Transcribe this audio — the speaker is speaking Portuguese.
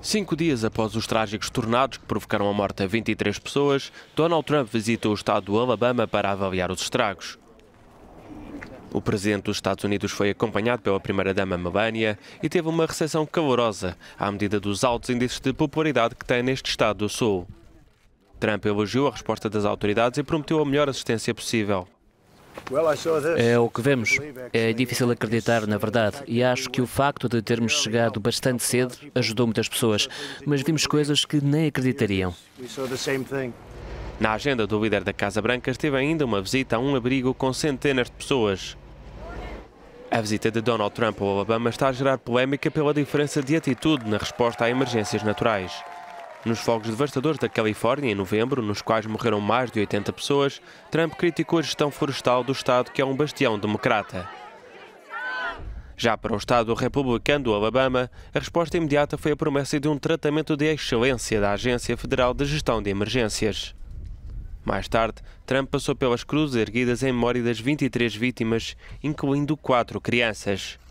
Cinco dias após os trágicos tornados que provocaram a morte a 23 pessoas, Donald Trump visita o estado do Alabama para avaliar os estragos. O presidente dos Estados Unidos foi acompanhado pela primeira-dama Melania e teve uma recepção calorosa, à medida dos altos índices de popularidade que tem neste estado do Sul. Trump elogiou a resposta das autoridades e prometeu a melhor assistência possível. É o que vemos. É difícil acreditar, na verdade, e acho que o facto de termos chegado bastante cedo ajudou muitas pessoas, mas vimos coisas que nem acreditariam. Na agenda do líder da Casa Branca esteve ainda uma visita a um abrigo com centenas de pessoas. A visita de Donald Trump ao Alabama está a gerar polémica pela diferença de atitude na resposta a emergências naturais. Nos fogos devastadores da Califórnia, em novembro, nos quais morreram mais de 80 pessoas, Trump criticou a gestão florestal do Estado, que é um bastião democrata. Já para o Estado republicano do Alabama, a resposta imediata foi a promessa de um tratamento de excelência da Agência Federal de Gestão de Emergências. Mais tarde, Trump passou pelas cruzes erguidas em memória das 23 vítimas, incluindo quatro crianças.